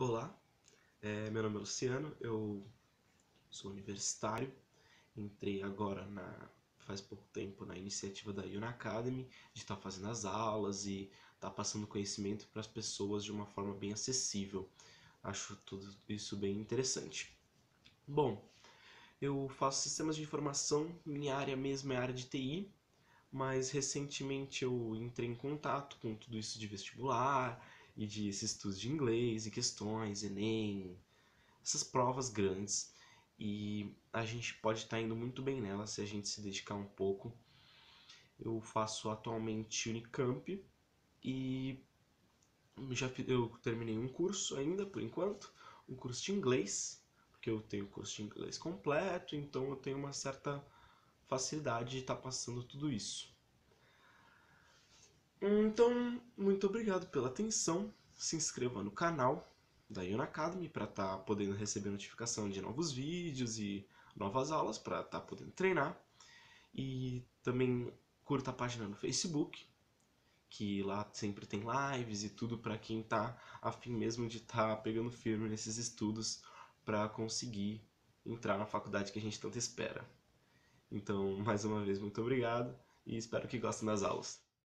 Olá, é, meu nome é Luciano, eu sou universitário, entrei agora na faz pouco tempo na iniciativa da Yuna Academy, de estar tá fazendo as aulas e estar tá passando conhecimento para as pessoas de uma forma bem acessível. Acho tudo isso bem interessante. Bom, eu faço sistemas de informação, minha área mesmo é a área de TI, mas recentemente eu entrei em contato com tudo isso de vestibular e de estudos de inglês e questões, Enem, essas provas grandes. E a gente pode estar tá indo muito bem nelas se a gente se dedicar um pouco. Eu faço atualmente Unicamp e já eu terminei um curso ainda por enquanto, um curso de inglês, porque eu tenho curso de inglês completo, então eu tenho uma certa facilidade de estar tá passando tudo isso. Então, muito obrigado pela atenção. Se inscreva no canal da Ion Academy para estar tá podendo receber notificação de novos vídeos e novas aulas para estar tá podendo treinar. E também curta a página no Facebook, que lá sempre tem lives e tudo para quem tá afim mesmo de estar tá pegando firme nesses estudos para conseguir entrar na faculdade que a gente tanto espera. Então, mais uma vez, muito obrigado e espero que gostem das aulas.